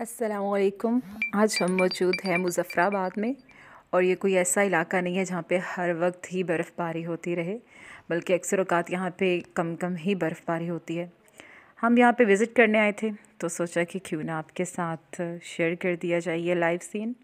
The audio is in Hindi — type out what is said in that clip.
असलकुम आज हम मौजूद हैं मुजफ़राबाद में और ये कोई ऐसा इलाका नहीं है जहाँ पे हर वक्त ही बर्फ़बारी होती रहे बल्कि अक्सर अकात यहाँ पे कम कम ही बर्फ़बारी होती है हम यहाँ पे विज़िट करने आए थे तो सोचा कि क्यों ना आपके साथ शेयर कर दिया जाए ये लाइव सीन